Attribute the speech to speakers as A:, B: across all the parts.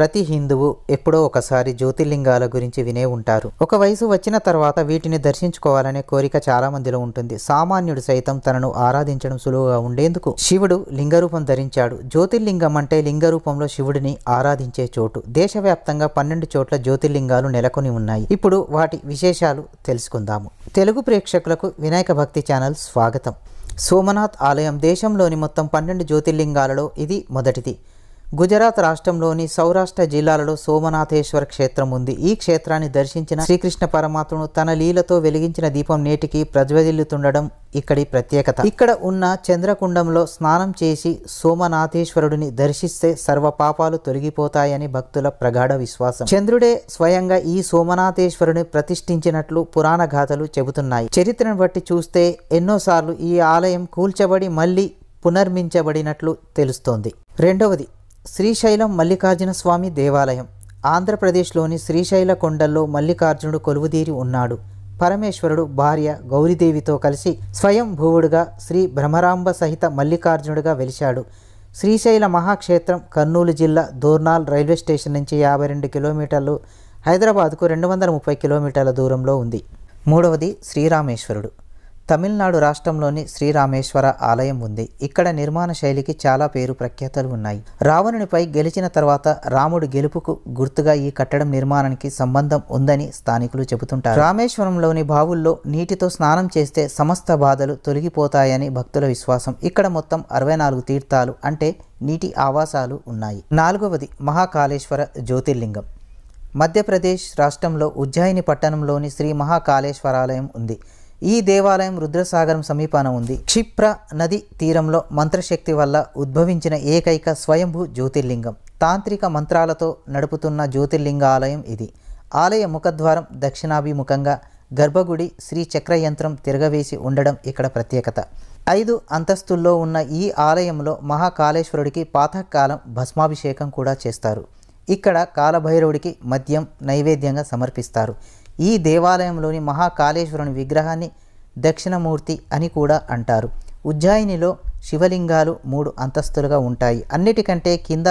A: ప్రతి హిందువు ఎప్పుడో ఒకసారి జ్యోతిర్లింగాల గురించి వినే ఉంటారు ఒక వయసు వచ్చిన తర్వాత వీటిని దర్శించుకోవాలనే కోరిక చాలా మందిలో ఉంటుంది సామాన్యుడు సైతం తనను ఆరాధించడం సులువుగా ఉండేందుకు శివుడు లింగరూపం ధరించాడు జ్యోతిర్లింగం అంటే లింగరూపంలో శివుడిని ఆరాధించే చోటు దేశవ్యాప్తంగా పన్నెండు చోట్ల జ్యోతిర్లింగాలు నెలకొని ఉన్నాయి ఇప్పుడు వాటి విశేషాలు తెలుసుకుందాము తెలుగు ప్రేక్షకులకు వినాయక భక్తి ఛానల్ స్వాగతం సోమనాథ్ ఆలయం దేశంలోని మొత్తం పన్నెండు జ్యోతిర్లింగాలలో ఇది మొదటిది గుజరాత్ రాష్ట్రంలోని సౌరాష్ట్ర జిల్లాలలో సోమనాథేశ్వర క్షేత్రం ఉంది ఈ క్షేత్రాన్ని దర్శించిన శ్రీకృష్ణ పరమాత్మను తన లీలతో వెలిగించిన దీపం నేటికి ప్రజ్వదిల్లుతుండడం ఇక్కడి ప్రత్యేకత ఇక్కడ ఉన్న చంద్రకుండంలో స్నానం చేసి సోమనాథేశ్వరుడిని దర్శిస్తే సర్వ పాపాలు తొలగిపోతాయని భక్తుల ప్రగాఢ విశ్వాసం చంద్రుడే స్వయంగా ఈ సోమనాథేశ్వరుని ప్రతిష్ఠించినట్లు పురాణ గాథలు చెబుతున్నాయి చరిత్రను బట్టి చూస్తే ఎన్నోసార్లు ఈ ఆలయం కూల్చబడి మళ్ళీ పునర్మించబడినట్లు తెలుస్తోంది రెండవది శ్రీశైలం మల్లికార్జున స్వామి దేవాలయం ఆంధ్రప్రదేశ్లోని శ్రీశైల కొండల్లో మల్లికార్జునుడు కొలువుదీరి ఉన్నాడు పరమేశ్వరుడు భార్య గౌరీదేవితో కలిసి స్వయంభూవుడుగా శ్రీ భ్రమరాంబ సహిత మల్లికార్జునుడిగా వెలిశాడు శ్రీశైల మహాక్షేత్రం కర్నూలు జిల్లా దోర్నాల్ రైల్వే స్టేషన్ నుంచి యాభై రెండు కిలోమీటర్లు హైదరాబాద్కు రెండు వందల ముప్పై కిలోమీటర్ల దూరంలో ఉంది మూడవది శ్రీరామేశ్వరుడు తమిళనాడు రాష్ట్రంలోని శ్రీరామేశ్వర ఆలయం ఉంది ఇక్కడ నిర్మాణ శైలికి చాలా పేరు ప్రఖ్యాతలు ఉన్నాయి రావణునిపై గెలిచిన తర్వాత రాముడు గెలుపుకు గుర్తుగా ఈ కట్టడం నిర్మాణానికి సంబంధం ఉందని స్థానికులు చెబుతుంటారు రామేశ్వరంలోని బావుల్లో నీటితో స్నానం చేస్తే సమస్త బాధలు తొలగిపోతాయని భక్తుల విశ్వాసం ఇక్కడ మొత్తం అరవై నాలుగు తీర్థాలు అంటే నీటి ఆవాసాలు ఉన్నాయి నాలుగవది మహాకాళేశ్వర జ్యోతిర్లింగం మధ్యప్రదేశ్ రాష్ట్రంలో ఉజ్జయిని పట్టణంలోని శ్రీ మహాకాళేశ్వరాలయం ఉంది ఈ దేవాలయం రుద్రసాగరం సమీపాన ఉంది క్షిప్ర నది తీరంలో మంత్రశక్తి వల్ల ఉద్భవించిన ఏకైక స్వయంభూ జ్యోతిర్లింగం తాంత్రిక మంత్రాలతో నడుపుతున్న జ్యోతిర్లింగ ఆలయం ఇది ఆలయ ముఖద్వారం దక్షిణాభిముఖంగా గర్భగుడి శ్రీ చక్రయంత్రం తిరగవేసి ఉండడం ఇక్కడ ప్రత్యేకత ఐదు అంతస్తుల్లో ఉన్న ఈ ఆలయంలో మహాకాళేశ్వరుడికి పాతకాలం భస్మాభిషేకం కూడా చేస్తారు ఇక్కడ కాలభైరవుడికి మద్యం నైవేద్యంగా సమర్పిస్తారు ఈ దేవాలయంలోని మహాకాళేశ్వరుని విగ్రహాన్ని దక్షిణమూర్తి అని కూడా అంటారు ఉజ్జాయినిలో శివలింగాలు మూడు అంతస్తులుగా ఉంటాయి అన్నిటికంటే కింద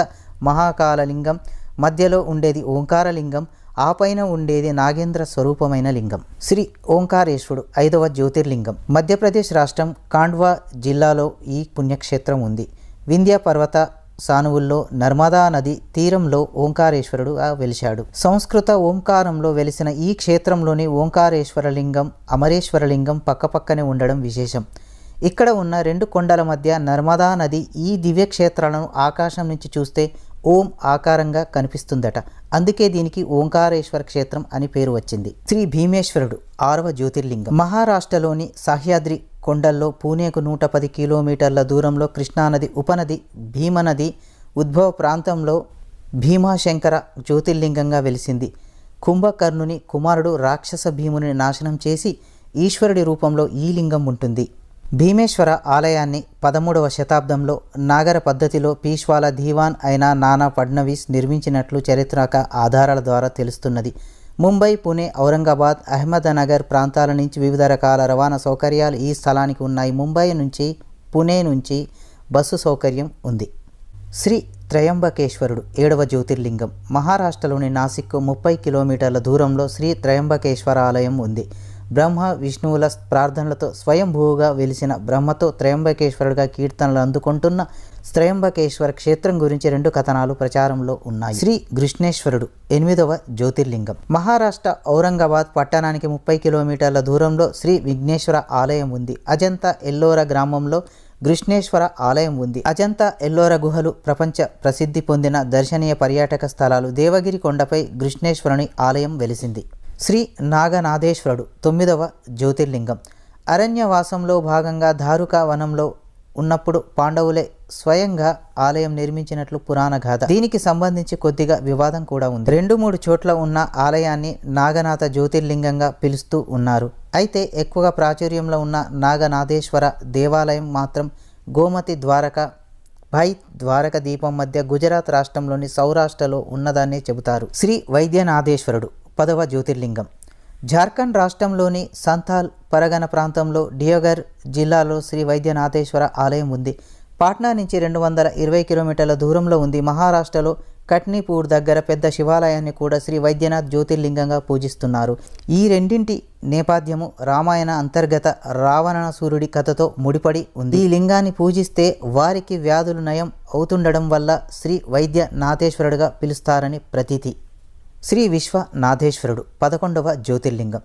A: మహాకాళలింగం మధ్యలో ఉండేది ఓంకారలింగం ఆ పైన ఉండేది నాగేంద్ర స్వరూపమైన లింగం శ్రీ ఓంకారేశ్వరుడు ఐదవ జ్యోతిర్లింగం మధ్యప్రదేశ్ రాష్ట్రం కాండ్వా జిల్లాలో ఈ పుణ్యక్షేత్రం ఉంది వింధ్య పర్వత సానువుల్లో నర్మదా నది తీరంలో ఓంకారేశ్వరుడుగా వెలిశాడు సంస్కృత ఓంకారంలో వెలిసిన ఈ క్షేత్రంలోని ఓంకారేశ్వరలింగం అమరేశ్వరలింగం పక్కపక్కనే ఉండడం విశేషం ఇక్కడ ఉన్న రెండు కొండల మధ్య నర్మదా నది ఈ దివ్యక్షేత్రాలను ఆకాశం నుంచి చూస్తే ఓం ఆకారంగా కనిపిస్తుందట అందుకే దీనికి ఓంకారేశ్వర క్షేత్రం అని పేరు వచ్చింది శ్రీ భీమేశ్వరుడు ఆరవ జ్యోతిర్లింగం మహారాష్ట్రలోని సహ్యాద్రి కొండల్లో పూణేకు నూట పది కిలోమీటర్ల దూరంలో కృష్ణానది ఉపనది భీమనది ఉద్భవ ప్రాంతంలో భీమాశంకర జ్యోతిర్లింగంగా వెలిసింది కుంభకర్ణుని కుమారుడు రాక్షస భీముని నాశనం చేసి ఈశ్వరుడి రూపంలో ఈ లింగం ఉంటుంది భీమేశ్వర ఆలయాన్ని పదమూడవ శతాబ్దంలో నాగర పద్ధతిలో పీష్వాల దీవాన్ అయిన నానా ఫడ్నవీస్ నిర్మించినట్లు చరిత్రక ఆధారాల ద్వారా తెలుస్తున్నది ముంబై పుణె ఔరంగాబాద్ అహ్మదనగర్ ప్రాంతాల నుంచి వివిధ రకాల రవాణా సౌకర్యాలు ఈ స్థలానికి ఉన్నాయి ముంబై నుంచి పుణే నుంచి బస్సు సౌకర్యం ఉంది శ్రీ త్రయంబకేశ్వరుడు ఏడవ జ్యోతిర్లింగం మహారాష్ట్రలోని నాసిక్కు ముప్పై కిలోమీటర్ల దూరంలో శ్రీ త్రయంబకేశ్వర ఆలయం ఉంది బ్రహ్మ విష్ణువుల ప్రార్థనలతో స్వయంభూగా వెలిసిన బ్రహ్మతో త్రయంబకేశ్వరుడిగా కీర్తనలు అందుకుంటున్న త్రయంబకేశ్వర క్షేత్రం గురించి రెండు కథనాలు ప్రచారంలో ఉన్నాయి శ్రీ కృష్ణేశ్వరుడు ఎనిమిదవ జ్యోతిర్లింగం మహారాష్ట్ర ఔరంగాబాద్ పట్టణానికి ముప్పై కిలోమీటర్ల దూరంలో శ్రీ విఘ్నేశ్వర ఆలయం ఉంది అజంతా ఎల్లోర గ్రామంలో కృష్ణేశ్వర ఆలయం ఉంది అజంతా ఎల్లోర గుహలు ప్రపంచ ప్రసిద్ధి పొందిన దర్శనీయ పర్యాటక స్థలాలు దేవగిరి కొండపై కృష్ణేశ్వరుని ఆలయం వెలిసింది శ్రీ నాగనాథేశ్వరుడు తొమ్మిదవ జ్యోతిర్లింగం అరణ్యవాసంలో భాగంగా ధారుకా వనంలో ఉన్నప్పుడు పాండవులే స్వయంగా ఆలయం నిర్మించినట్లు పురాణ గాథ దీనికి సంబంధించి కొద్దిగా వివాదం కూడా ఉంది రెండు మూడు చోట్ల ఉన్న ఆలయాన్ని నాగనాథ జ్యోతిర్లింగంగా పిలుస్తూ ఉన్నారు అయితే ఎక్కువగా ప్రాచుర్యంలో ఉన్న నాగనాథేశ్వర దేవాలయం మాత్రం గోమతి ద్వారక భై ద్వారక దీపం మధ్య గుజరాత్ రాష్ట్రంలోని సౌరాష్ట్రలో ఉన్నదాన్ని చెబుతారు శ్రీ వైద్యనాథేశ్వరుడు పదవ జ్యోతిర్లింగం జార్ఖండ్ రాష్ట్రంలోని సంతాల్ పరగణ ప్రాంతంలో డియోగర్ జిల్లాలో శ్రీ వైద్యనాథేశ్వర ఆలయం ఉంది పాట్నా నుంచి రెండు వందల ఇరవై కిలోమీటర్ల దూరంలో ఉంది మహారాష్ట్రలో కట్నీపూర్ దగ్గర పెద్ద శివాలయాన్ని కూడా శ్రీ వైద్యనాథ్ జ్యోతిర్లింగంగా పూజిస్తున్నారు ఈ రెండింటి నేపథ్యము రామాయణ అంతర్గత రావణాసురుడి కథతో ముడిపడి ఉంది ఈ లింగాన్ని పూజిస్తే వారికి వ్యాధులు నయం అవుతుండడం వల్ల శ్రీ వైద్యనాథేశ్వరుడుగా పిలుస్తారని ప్రతీతి శ్రీ విశ్వనాథేశ్వరుడు పదకొండవ జ్యోతిర్లింగం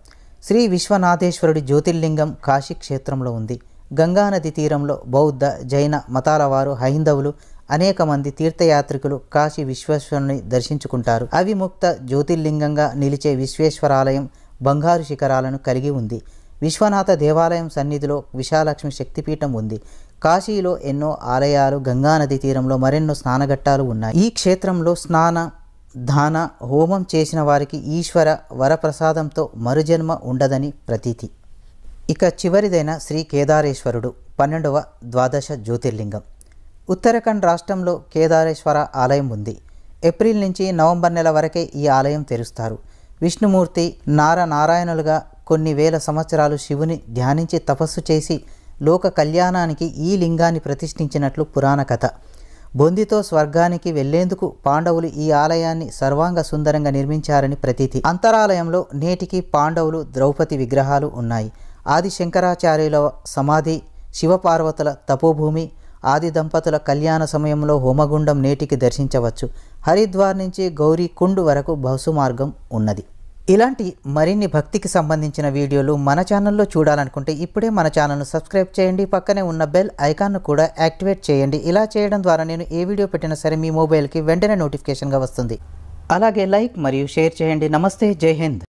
A: శ్రీ విశ్వనాథేశ్వరుడి జ్యోతిర్లింగం కాశీ క్షేత్రంలో ఉంది గంగానది తీరంలో బౌద్ధ జైన మతాల వారు హైందవులు అనేక మంది తీర్థయాత్రికులు కాశీ విశ్వేశ్వరుని దర్శించుకుంటారు అవిముక్త జ్యోతిర్లింగంగా నిలిచే విశ్వేశ్వరాలయం బంగారు శిఖరాలను కలిగి ఉంది విశ్వనాథ దేవాలయం సన్నిధిలో విశాలక్ష్మి శక్తిపీఠం ఉంది కాశీలో ఎన్నో ఆలయాలు గంగానది తీరంలో మరెన్నో స్నానఘట్టాలు ఉన్నాయి ఈ క్షేత్రంలో స్నాన దాన హోమం చేసిన వారికి ఈశ్వర వరప్రసాదంతో మరుజన్మ ఉండదని ప్రతీతి ఇక చివరిదైన శ్రీ కేదారేశ్వరుడు పన్నెండవ ద్వాదశ జ్యోతిర్లింగం ఉత్తరాఖండ్ రాష్ట్రంలో కేదారేశ్వర ఆలయం ఉంది ఏప్రిల్ నుంచి నవంబర్ నెల వరకే ఈ ఆలయం తెరుస్తారు విష్ణుమూర్తి నారనారాయణులుగా కొన్ని వేల సంవత్సరాలు శివుని ధ్యానించి తపస్సు చేసి లోక కళ్యాణానికి ఈ లింగాన్ని ప్రతిష్ఠించినట్లు పురాణ కథ బొందితో స్వర్గానికి వెళ్లేందుకు పాండవులు ఈ ఆలయాన్ని సర్వాంగ సుందరంగా నిర్మించారని ప్రతీతి అంతరాలయంలో నేటికి పాండవులు ద్రౌపది విగ్రహాలు ఉన్నాయి ఆది శంకరాచార్యుల సమాధి శివపార్వతుల తపోభూమి ఆది దంపతుల కళ్యాణ సమయంలో హోమగుండం నేటికి దర్శించవచ్చు హరిద్వార్ నుంచి గౌరీ కుండు వరకు బహుసు మార్గం ఉన్నది ఇలాంటి మరిన్ని భక్తికి సంబంధించిన వీడియోలు మన ఛానల్లో చూడాలనుకుంటే ఇప్పుడే మన ఛానల్ను సబ్స్క్రైబ్ చేయండి పక్కనే ఉన్న బెల్ ఐకాన్ను కూడా యాక్టివేట్ చేయండి ఇలా చేయడం ద్వారా నేను ఏ వీడియో పెట్టినా సరే మీ మొబైల్కి వెంటనే నోటిఫికేషన్గా వస్తుంది అలాగే లైక్ మరియు షేర్ చేయండి నమస్తే జై హింద్